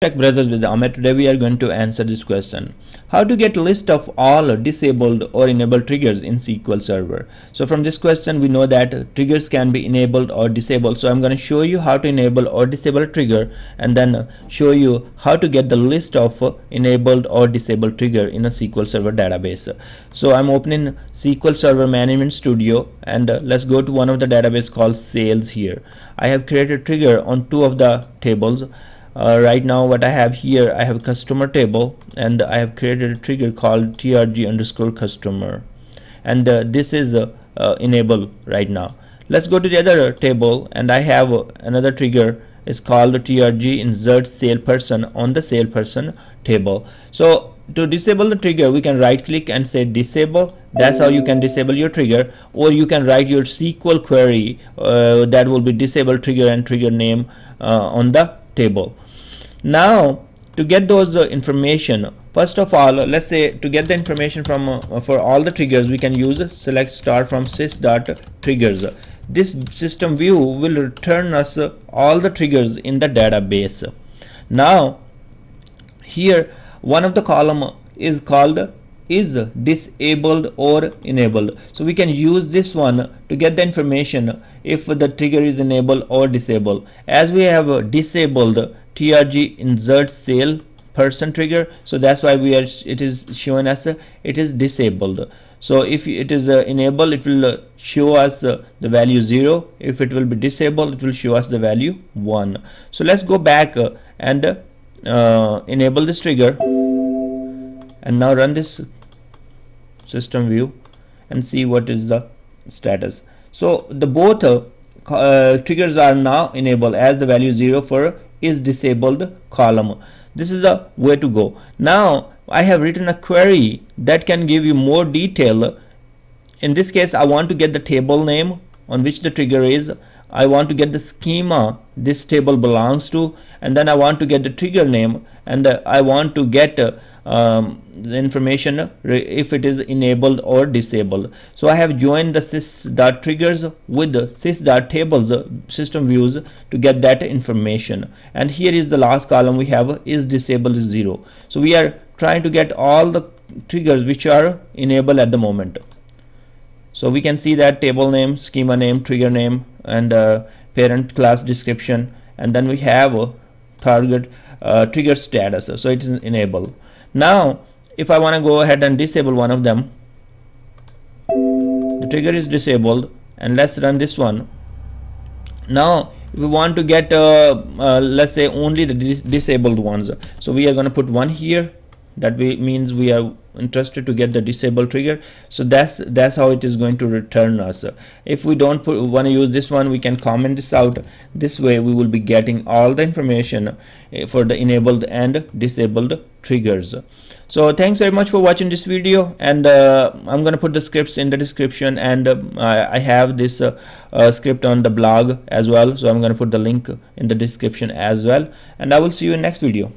Tech Brothers with Amit. Today we are going to answer this question. How to get list of all disabled or enabled triggers in SQL Server. So from this question we know that triggers can be enabled or disabled. So I'm going to show you how to enable or disable trigger and then show you how to get the list of enabled or disabled trigger in a SQL Server database. So I'm opening SQL Server Management Studio and let's go to one of the database called sales here. I have created trigger on two of the tables uh, right now what I have here I have a customer table and I have created a trigger called trg underscore customer and uh, this is uh, uh enable right now let's go to the other uh, table and I have uh, another trigger it's called trg insert salesperson on the salesperson table so to disable the trigger we can right click and say disable that's how you can disable your trigger or you can write your SQL query uh, that will be disable trigger and trigger name uh, on the table now to get those uh, information first of all uh, let's say to get the information from uh, uh for all the triggers we can use uh, select star from sys dot triggers this system view will return us all the triggers in the database now here one of the column is called is disabled or enabled so we can use this one to get the information if the trigger is enabled or disabled as we have disabled trg insert sale person trigger so that's why we are it is shown as a, it is disabled so if it is uh, enabled it will uh, show us uh, the value 0 if it will be disabled it will show us the value 1 so let's go back uh, and uh, uh, enable this trigger and now run this system view and see what is the status so the both triggers are now enabled as the value 0 for is disabled column. This is the way to go. Now I have written a query that can give you more detail. In this case, I want to get the table name on which the trigger is. I want to get the schema this table belongs to and then I want to get the trigger name and uh, I want to get uh, um, the information if it is enabled or disabled. So I have joined the sys.triggers with the sys.tables system views to get that information. And here is the last column we have is disabled is zero. So we are trying to get all the triggers which are enabled at the moment. So we can see that table name, schema name, trigger name, and uh, parent class description. And then we have uh, target uh, trigger status so it is enabled. now if I want to go ahead and disable one of them the trigger is disabled and let's run this one now if we want to get uh, uh, let's say only the dis disabled ones so we are going to put one here that we means we are interested to get the disable trigger so that's that's how it is going to return us if we don't want to use this one we can comment this out this way we will be getting all the information eh, for the enabled and disabled triggers so thanks very much for watching this video and uh, I'm gonna put the scripts in the description and uh, I have this uh, uh, script on the blog as well so I'm gonna put the link in the description as well and I will see you in next video